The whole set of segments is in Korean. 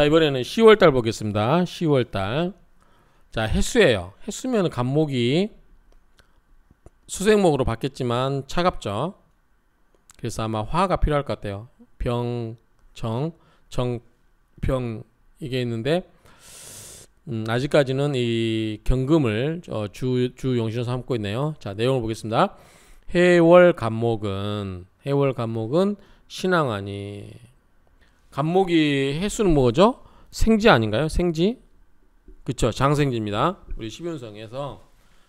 자 이번에는 10월달 보겠습니다. 10월달 자 해수예요. 해수면 간목이 수색목으로 바뀌었지만 차갑죠. 그래서 아마 화가 필요할 것 같아요. 병, 정, 정, 병 이게 있는데 음, 아직까지는 이 경금을 어, 주, 주 용신으로 삼고 있네요. 자 내용을 보겠습니다. 해월 간목은 해월 간목은 신앙 아니 간목이 해수는 뭐죠? 생지 아닌가요? 생지? 그쵸 장생지입니다. 우리 1연성에서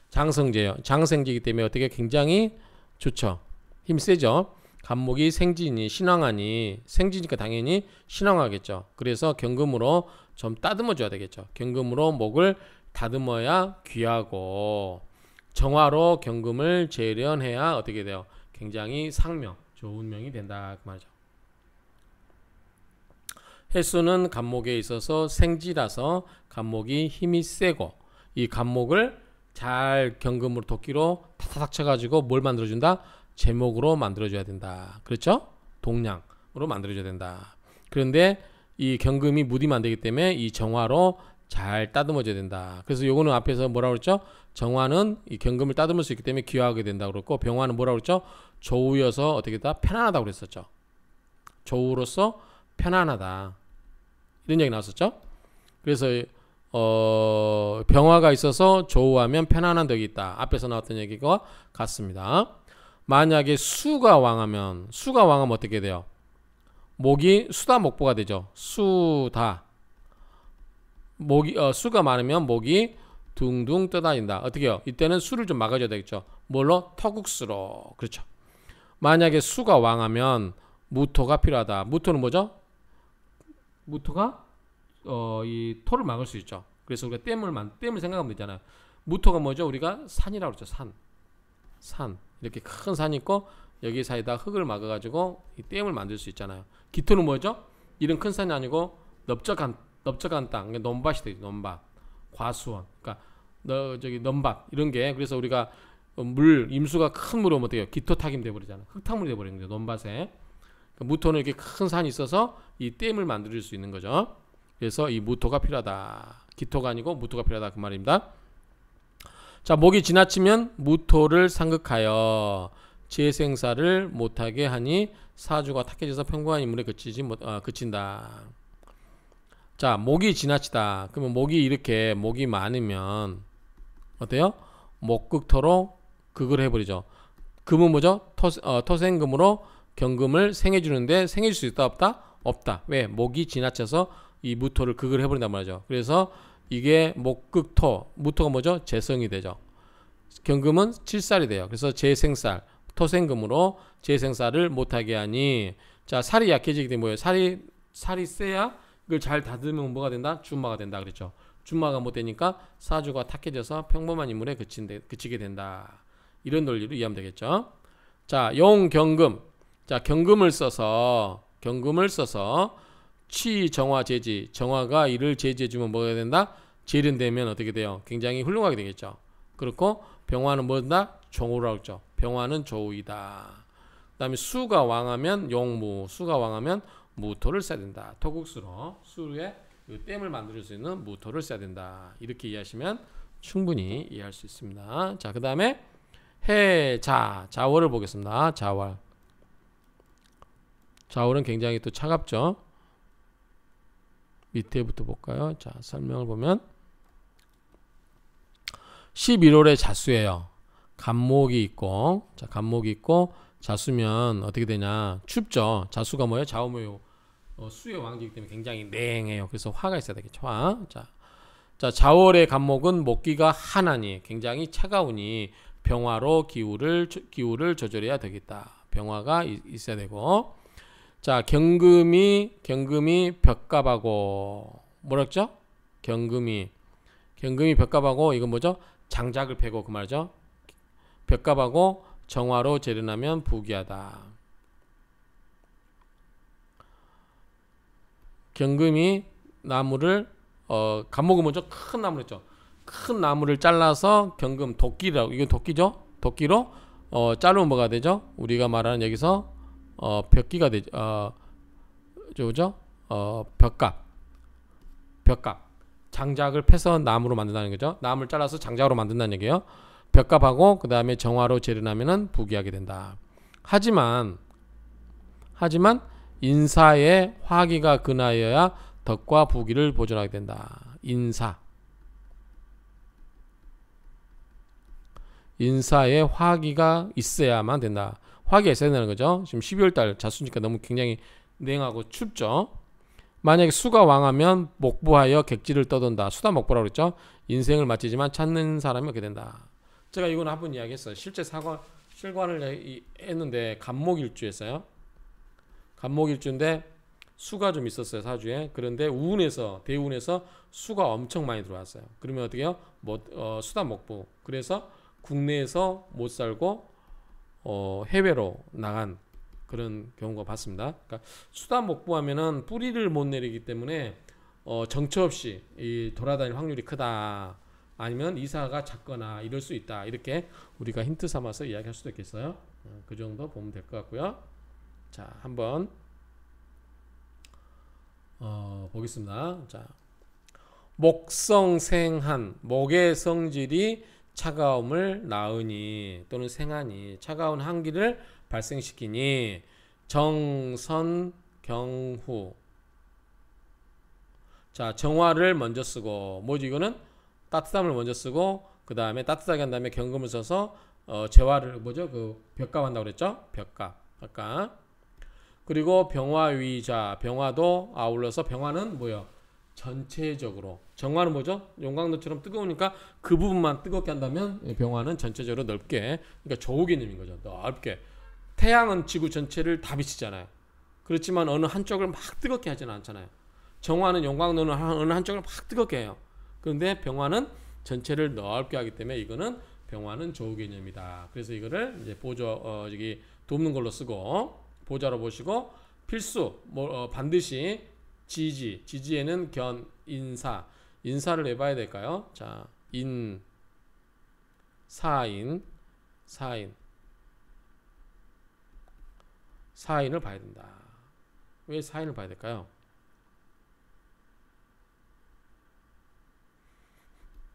장성제요. 장생지이기 때문에 어떻게 굉장히 좋죠. 힘 세죠. 간목이 생지니 신왕하니 생지니까 당연히 신왕하겠죠. 그래서 경금으로 좀 따듬어 줘야 되겠죠. 경금으로 목을 다듬어야 귀하고 정화로 경금을 재련해야 어떻게 돼요? 굉장히 상명, 좋은 명이 된다 그 말이죠. 해수는 간목에 있어서 생지라서 간목이 힘이 세고 이 간목을 잘 경금으로 도끼로 타타닥 쳐가지고 뭘 만들어준다? 제목으로 만들어줘야 된다. 그렇죠? 동량으로 만들어줘야 된다. 그런데 이 경금이 무디만들기 때문에 이 정화로 잘 따듬어줘야 된다. 그래서 요거는 앞에서 뭐라고 그랬죠? 정화는 이 경금을 따듬을 수 있기 때문에 귀화하게 된다고 그랬고 병화는 뭐라고 그랬죠? 조우여서 어떻게 다 편안하다고 그랬었죠. 조우로서 편안하다. 이런 얘기 나왔었죠. 그래서 어, 병화가 있어서 조우하면 편안한 덕이 있다. 앞에서 나왔던 얘기가 같습니다. 만약에 수가 왕하면 수가 왕하면 어떻게 돼요? 목이 수다 목보가 되죠. 수다 목이 어, 수가 많으면 목이 둥둥 떠다닌다. 어떻게요? 이때는 수를 좀 막아줘야 되겠죠. 뭘로? 터국수로. 그렇죠. 만약에 수가 왕하면 무토가 필요하다. 무토는 뭐죠? 무토가 어, 이 토를 막을 수 있죠. 그래서 우리가 댐을 만 댐을 생각하면 되잖아요. 무토가 뭐죠? 우리가 산이라고 그러죠. 산. 산. 이렇게 큰 산이 있고 여기 사이다 에 흙을 막아 가지고 이 댐을 만들 수 있잖아요. 기토는 뭐죠? 이런 큰 산이 아니고 넓적한 넓적한 땅. 넘밭이 되죠. 넘밭. 과수원. 그러니까 너 저기 넘밭 이런 게 그래서 우리가 물 임수가 큰 물은 어떻게 해요? 기토 타김 돼 버리잖아. 요 흙탕물이 돼 버리는 거죠. 넘밭에. 그러니까 무토는 이렇게 큰 산이 있어서 이 댐을 만들 수 있는 거죠. 그래서 이 무토가 필요하다. 기토가 아니고 무토가 필요하다 그 말입니다. 자, 목이 지나치면 무토를 상극하여 재생사를 못하게 하니 사주가 탁해져서 평범한 인물에 그치지 못, 아, 그친다. 자, 목이 지나치다. 그러면 목이 이렇게 목이 많으면 어때요? 목극토로 극을 해버리죠. 금은 뭐죠? 토, 어, 토생금으로 경금을 생해주는데 생해줄 수 있다 없다? 없다. 왜? 목이 지나쳐서 이 무토를 극을 해버린단 말이죠. 그래서 이게 목극토, 무토가 뭐죠? 재성이 되죠. 경금은 칠살이 돼요. 그래서 재생살, 토생금으로 재생살을 못하게 하니 자 살이 약해지기 때문에 뭐예요? 살이 살이 세야 그걸잘 다듬으면 뭐가 된다? 준마가 된다 그랬죠. 준마가 못 되니까 사주가 탁해져서 평범한 인물에 그친데, 그치게 된다. 이런 논리로 이해하면 되겠죠. 자, 용경금. 자, 경금을 써서 경금을 써서 취 정화 제지 정화가 이를 제지해 주면 뭐가 된다? 제련되면 어떻게 돼요? 굉장히 훌륭하게 되겠죠. 그렇고 병화는 뭐다? 종호라고 했죠. 병화는 조우이다. 그다음에 수가 왕하면 용무, 수가 왕하면 무토를 써야 된다. 토국수로 수의 댐을 만들 수 있는 무토를 써야 된다. 이렇게 이해하시면 충분히 이해할 수 있습니다. 자, 그 다음에 해자 자월을 보겠습니다. 자월 자우는 굉장히 또 차갑죠. 밑에부터 볼까요? 자, 설명을 보면 11월의 자수예요. 간목이 있고 자, 간목이 있고 자수면 어떻게 되냐? 춥죠. 자수가 뭐예요? 좌우무요. 어, 수의 왕기이기 때문에 굉장히 냉해요. 그래서 화가 있어야 되겠죠. 화. 자. 자, 자월의 간목은 목기가 하나니 굉장히 차가우니 병화로 기후를 기후를 조절해야 되겠다. 병화가 있, 어야 되고 자, 경금이 경금이 벽갑하고 뭐랬죠? 경금이 경금이 벽갑하고 이건 뭐죠? 장작을 패고 그 말이죠. 벽갑하고 정화로 재련하면 부귀하다. 경금이 나무를 어 감목은 먼저 큰 나무랬죠. 큰 나무를 잘라서 경금 도끼라고 이건 도끼죠? 도끼로 어 자르면 뭐가 되죠? 우리가 말하는 여기서 어, 벽기가 되죠. 어, 그죠? 어, 벽값. 벽값. 장작을 패서 나무로 만든다는 거죠. 나무를 잘라서 장작으로 만든다는 얘기예요. 벽값하고 그 다음에 정화로 재련하면은 부귀하게 된다. 하지만 하지만 인사의 화기가 근하여야 덕과 부귀를 보존하게 된다. 인사. 인사의 화기가 있어야만 된다. 화기가 있어야 되는 거죠. 지금 12월 달 자수니까 너무 굉장히 냉하고 춥죠. 만약에 수가 왕하면 목부하여 객지를 떠돈다. 수다 목부라고 그랬죠. 인생을 마치지만 찾는 사람이 어떻게 된다. 제가 이건 한번 이야기했어요. 실제 사관 실관을 했는데 간목일주였어요. 간목일주인데 수가 좀 있었어요 사주에 그런데 우운에서 대운에서 수가 엄청 많이 들어왔어요 그러면 어떻게 해요 뭐, 어, 수다목부 그래서 국내에서 못 살고 어, 해외로 나간 그런 경우가 봤습니다. 그러니까 수단 목부하면은 뿌리를 못 내리기 때문에 어, 정처 없이 돌아다닐 확률이 크다. 아니면 이사가 작거나 이럴 수 있다. 이렇게 우리가 힌트 삼아서 이야기할 수도 있겠어요. 어, 그 정도 보면 될 것 같고요. 자, 한번 어, 보겠습니다. 자, 목성생한 목의 성질이 차가움을 낳으니 또는 생하니 차가운 한기를 발생시키니 정선 경후 자 정화를 먼저 쓰고 뭐지 이거는 따뜻함을 먼저 쓰고 그 다음에 따뜻하게 한 다음에 경금을 써서 어, 재화를 뭐죠 그 벽값 한다고 그랬죠 벽값 아까 그리고 병화위자 병화도 아울러서 병화는 뭐요 전체적으로 정화는 뭐죠? 용광로처럼 뜨거우니까 그 부분만 뜨겁게 한다면 병화는 전체적으로 넓게 그러니까 저우기념인 거죠. 넓게 태양은 지구 전체를 다 비치잖아요. 그렇지만 어느 한쪽을 막 뜨겁게 하지는 않잖아요. 정화는 용광로는 어느 한쪽을 막 뜨겁게 해요. 그런데 병화는 전체를 넓게 하기 때문에 이거는 병화는 저우 개념이다. 그래서 이거를 이제 보조 어, 여기 돕는 걸로 쓰고 보자로 보시고 필수 뭐 어, 반드시 지지 지지에는 견 인사 인사를 해봐야 될까요? 자인 사인 사인 사인을 봐야 된다. 왜 사인을 봐야 될까요?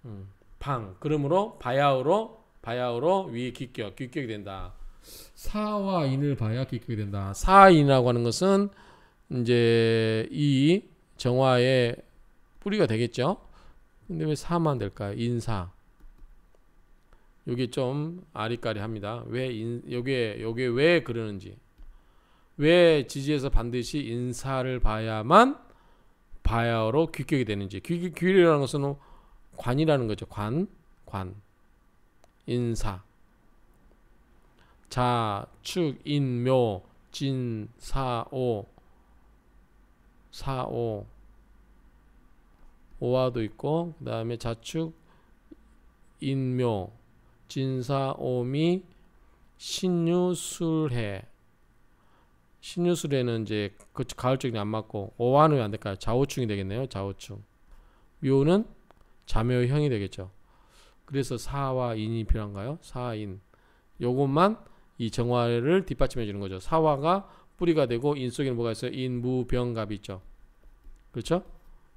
음, 방 그러므로 바야흐로 바야흐로 위에 기격 기격이 된다. 사와 인을 봐야 기격이 된다. 사인이라고 하는 것은 이제 이 정화의 뿌리가 되겠죠. 근데 왜 4만 될까요? 인사. 여기 좀 아리까리합니다. 왜 인, 여기에 여왜 그러는지. 왜 지지에서 반드시 인사를 봐야만 바야로 귀격이 되는지. 귀, 귀이라는 것은 관이라는 거죠. 관, 관, 인사, 자, 축, 인, 묘, 진, 사, 오, 4, 5 오화도 있고 그 다음에 자축 인묘 진사 오미 신유술해 신유술해는 이제 그 가을 쪽이 안 맞고 오화는 왜 안 될까요? 좌우충이 되겠네요. 좌우충 묘는 자묘형이 되겠죠. 그래서 사와 인이 필요한가요? 사인 요것만 이 정화를 뒷받침해 주는 거죠. 사화가 뿌리가 되고 인 속에는 뭐가 있어요? 인, 무, 병, 갑이 있죠. 그렇죠?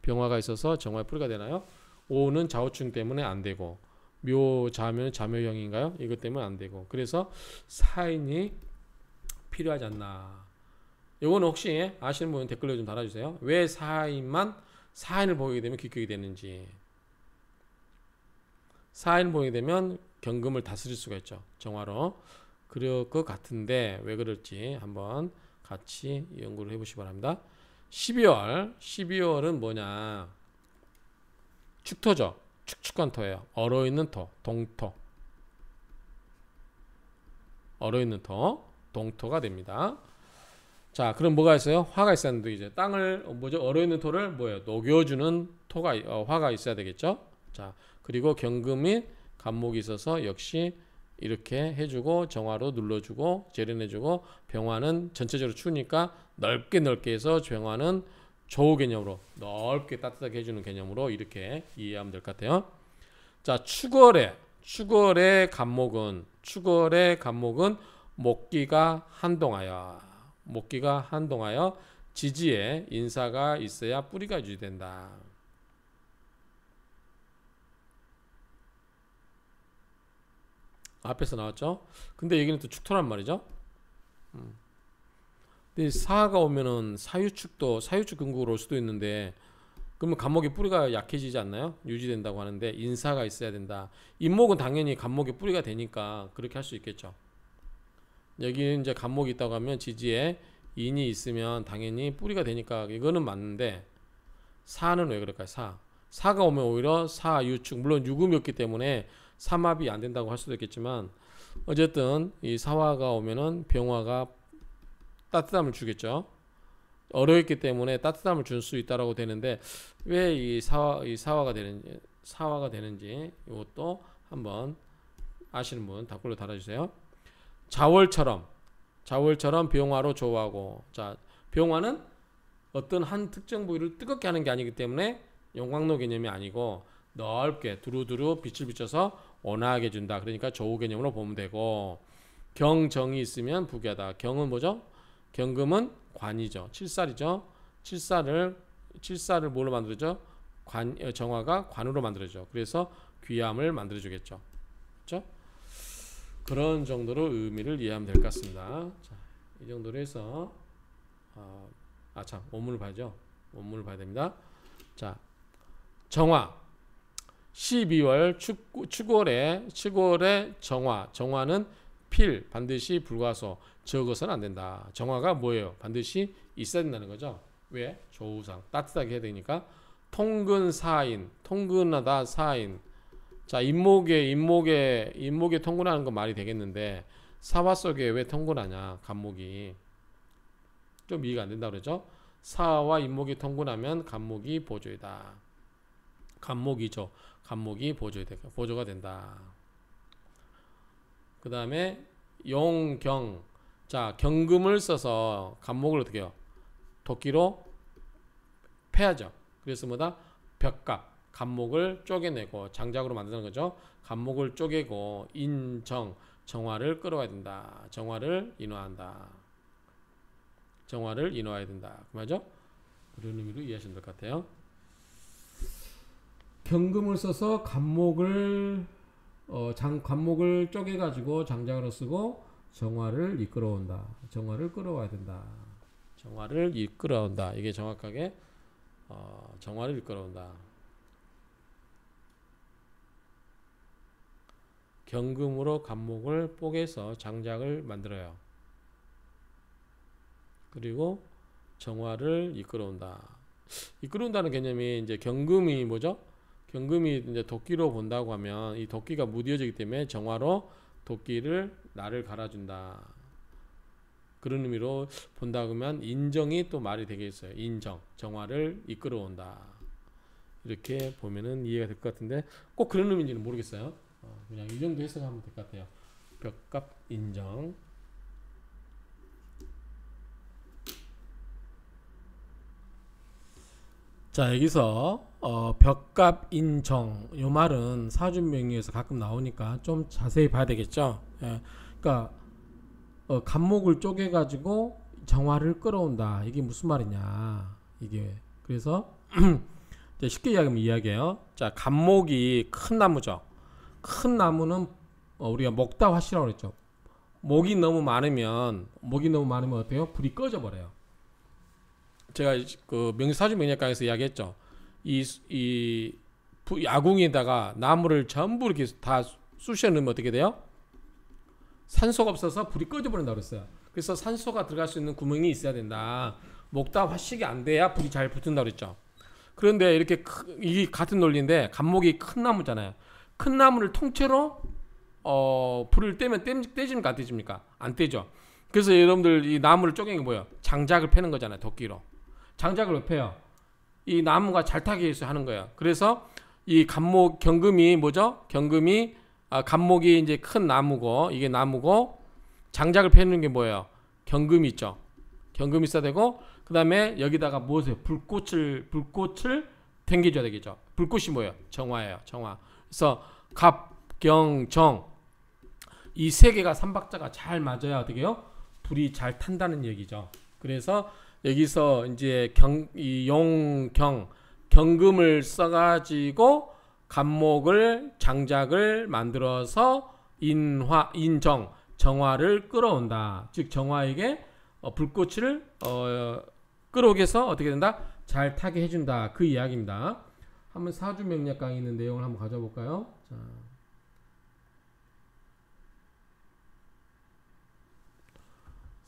병화가 있어서 정화의 뿌리가 되나요? 오는 좌우충 때문에 안 되고 묘자면 자묘형인가요? 이것 때문에 안 되고 그래서 사인이 필요하지 않나. 이건 혹시 아시는 분 댓글로 좀 달아주세요. 왜 사인만 사인을 보게 되면 귀격이 되는지. 사인을 보게 되면 경금을 다스릴 수가 있죠. 정화로. 그럴 것 같은데 왜 그럴지 한번 같이 연구를 해보시기 바랍니다. 12월 12월은 뭐냐 축토죠. 축축한 터예요. 얼어있는 터, 동토 얼어있는 터, 동토가 됩니다. 자, 그럼 뭐가 있어요? 화가 있어야 되는데 이제 땅을 어, 뭐죠? 얼어있는 토를 뭐예요? 녹여주는 토가 어, 화가 있어야 되겠죠. 자, 그리고 경금이 감목이 있어서 역시 이렇게 해주고 정화로 눌러주고 재련해주고 병화는 전체적으로 추우니까 넓게 넓게 해서 병화는 저우 개념으로 넓게 따뜻하게 해주는 개념으로 이렇게 이해하면 될 것 같아요. 자 추걸의 추걸의 간목은 추걸의 간목은 목기가 한동하여 목기가 한동하여 지지에 인사가 있어야 뿌리가 유지된다. 앞에서 나왔죠. 근데 여기는 또 축토란 말이죠. 음. 근데 사가 오면은 사유축도 사유축 근국으로 올 수도 있는데 그러면 감목의 뿌리가 약해지지 않나요? 유지된다고 하는데 인사가 있어야 된다. 인목은 당연히 감목의 뿌리가 되니까 그렇게 할 수 있겠죠. 여기 이제 감목이 있다고 하면 지지에 인이 있으면 당연히 뿌리가 되니까 이거는 맞는데 사는 왜 그럴까요? 사 사가 오면 오히려 사유축 물론 유금이었기 때문에 삼합이 안 된다고 할 수도 있겠지만 어쨌든 이 사화가 오면은 병화가 따뜻함을 주겠죠. 어려웠기 때문에 따뜻함을 줄 수 있다라고 되는데 왜 이 사화 이 사화가 되는지 사화가 되는지 이것도 한번 아시는 분 댓글로 달아주세요. 자월처럼 자월처럼 병화로 조화하고 자 병화는 어떤 한 특정 부위를 뜨겁게 하는 게 아니기 때문에 용광로 개념이 아니고 넓게 두루두루 빛을 비춰서 온화하게 준다. 그러니까 조우 개념으로 보면 되고 경정이 있으면 부귀하다. 경은 뭐죠? 경금은 관이죠. 칠살이죠. 칠살을 칠살을 뭘로 만들죠? 관 어, 정화가 관으로 만들어져. 그래서 귀함을 만들어 주겠죠. 그렇죠? 그런 정도로 의미를 이해하면 될 것 같습니다. 자, 이 정도로 해서 어, 아참 원문을 봐야죠. 원문을 봐야 됩니다. 자, 정화 12월 축구, 월에 7월에 정화. 정화는 필 반드시 불가서 적어서는 안 된다. 정화가 뭐예요? 반드시 있어야 된다는 거죠. 왜? 조우상 따뜻하게 해야 되니까 통근 사인 통근하다 사인 자 인목에 인목에 인목에 통근하는 건 말이 되겠는데 사화 속에 왜 통근하냐 간목이 좀 이해가 안 된다 그러죠. 사와 인목이 통근하면 간목이 보조이다. 감목이죠. 감목이 보조 되, 보조가 된다. 그 다음에 용경. 자, 경금을 써서 감목을 어떻게 해요? 도끼로 패하죠. 그래서 뭐다? 벽각 감목을 쪼개내고 장작으로 만드는 거죠. 감목을 쪼개고 인정, 정화를 끌어와야 된다. 정화를 인화한다. 정화를 인화해야 된다. 맞죠? 그런 의미로 이해하시면 될 것 같아요. 경금을 써서 간목을 어, 장 간목을 쪼개 가지고 장작으로 쓰고 정화를 이끌어온다. 정화를 끌어와야 된다. 정화를 이끌어온다. 이게 정확하게 어, 정화를 이끌어온다. 경금으로 간목을 뽀개서 장작을 만들어요. 그리고 정화를 이끌어온다. 이끌어온다는 개념이 이제 경금이 뭐죠? 경금이 이제 도끼로 본다고 하면 이 도끼가 무뎌지기 때문에 정화로 도끼를 나를 갈아준다. 그런 의미로 본다 고하면 인정이 또 말이 되겠어요. 인정, 정화를 이끌어온다. 이렇게 보면은 이해가 될 것 같은데 꼭 그런 의미인지는 모르겠어요. 어, 그냥 이 정도 해석하면 될 것 같아요. 벽값 인정. 자 여기서 어, 벽값 인정 요 말은 사준명의에서 가끔 나오니까 좀 자세히 봐야 되겠죠 예. 그러니까 어, 감목을 쪼개 가지고 정화를 끌어온다 이게 무슨 말이냐 이게 그래서 쉽게 이야기하면 이야기해요 자 감목이 큰 나무죠 큰 나무는 어, 우리가 목다 화시라고 그죠 목이 너무 많으면 목이 너무 많으면 어때요 불이 꺼져 버려요 제가 그 명사주명예강에서 이야기했죠. 이, 이 야궁에다가 나무를 전부 이렇게 다 쑤셔 넣으면 어떻게 돼요? 산소가 없어서 불이 꺼져버린다 그랬어요. 그래서 산소가 들어갈 수 있는 구멍이 있어야 된다. 목다 화식이 안 돼야 불이 잘 붙는다 그랬죠. 그런데 이렇게 크, 이 같은 논리인데 감목이 큰 나무잖아요. 큰 나무를 통째로 어, 불을 떼면 떼, 떼집니까 안 떼집니까? 안 떼죠. 그래서 여러분들 이 나무를 쪼개는 게 뭐예요? 장작을 패는 거잖아요. 도끼로. 장작을 높여요이 나무가 잘 타기 위해서 하는 거예요. 그래서 이 감목 경금이 뭐죠? 경금이 아, 감목이 이제 큰 나무고 이게 나무고 장작을 패는 게 뭐예요? 경금이 있죠. 경금이 있어야 되고 그 다음에 여기다가 무엇을 불꽃을 불꽃을 댕겨줘야 되겠죠. 불꽃이 뭐예요? 정화예요. 정화. 그래서 갑, 경, 정 이 세 개가 삼박자가 잘 맞아야 되게요 불이 잘 탄다는 얘기죠. 그래서 여기서 이제 경, 이 용경, 경금을 써가지고 간목을, 장작을 만들어서 인화, 인정, 정화를 끌어온다. 즉, 정화에게 어, 불꽃을 어, 끌어오게 해서 어떻게 된다? 잘 타게 해준다. 그 이야기입니다. 한번 사주 명략 강의 있는 내용을 한번 가져볼까요? 자.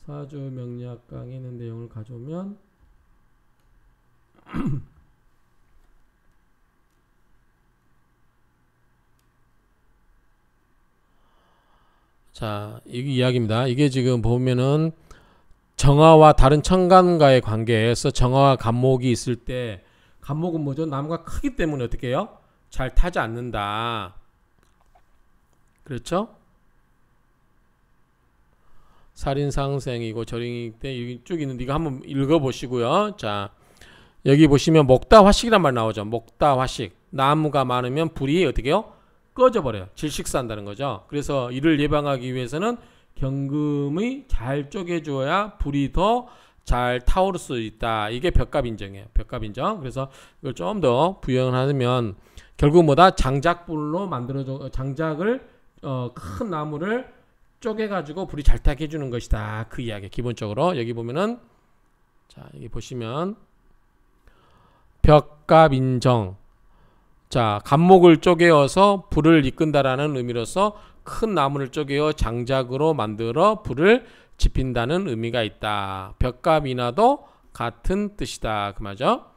사주 명리학 강의 있는 내용을 가져오면 자, 이 이야기입니다. 이게 지금 보면은 정화와 다른 천간과의 관계에서 정화와 간목이 있을 때 간목은 뭐죠? 나무가 크기 때문에 어떻게 해요? 잘 타지 않는다. 그렇죠? 살인상생이고 절이기 때문에 쭉 있는데 이거 한번 읽어보시고요. 자 여기 보시면 목다 화식이란 말 나오죠. 목다 화식. 나무가 많으면 불이 어떻게 요 꺼져버려요. 질식사한다는 거죠. 그래서 이를 예방하기 위해서는 경금이 잘 쪼개줘야 불이 더 잘 타오를 수 있다. 이게 벽값 인정이에요. 벽값 인정. 그래서 이걸 좀 더 부연을 하면 결국 뭐다 장작불로 만들어져 장작을 어, 큰 나무를 쪼개가지고 불이 잘 타게 해주는 것이다. 그 이야기. 기본적으로 여기 보면은 자 여기 보시면 벽값 인정. 자 감목을 쪼개어서 불을 이끈다라는 의미로서 큰 나무를 쪼개어 장작으로 만들어 불을 지핀다는 의미가 있다. 벽값이나도 같은 뜻이다. 그 말이죠.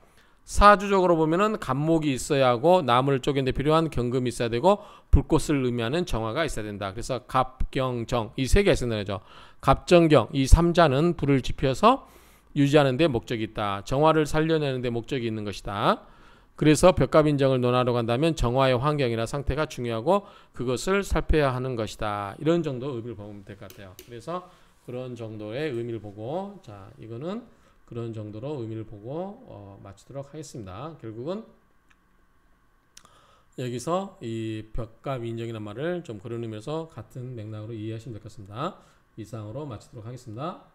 사주적으로 보면은 간목이 있어야 하고 나무를 쪼갠데 필요한 경금이 있어야 되고 불꽃을 의미하는 정화가 있어야 된다. 그래서 갑경정 이 세 개가 있어야 되죠. 갑정경 이 삼자는 불을 지펴서 유지하는 데 목적이 있다. 정화를 살려내는 데 목적이 있는 것이다. 그래서 벽갑 인정을 논하러 간다면 정화의 환경이나 상태가 중요하고 그것을 살펴야 하는 것이다. 이런 정도 의미를 보면 될 것 같아요. 그래서 그런 정도의 의미를 보고 자 이거는 그런 정도로 의미를 보고 어, 맞추도록 하겠습니다. 결국은 여기서 이 벽값 인정이란 말을 좀 그런 의미에서 같은 맥락으로 이해하시면 되겠습니다. 이상으로 마치도록 하겠습니다.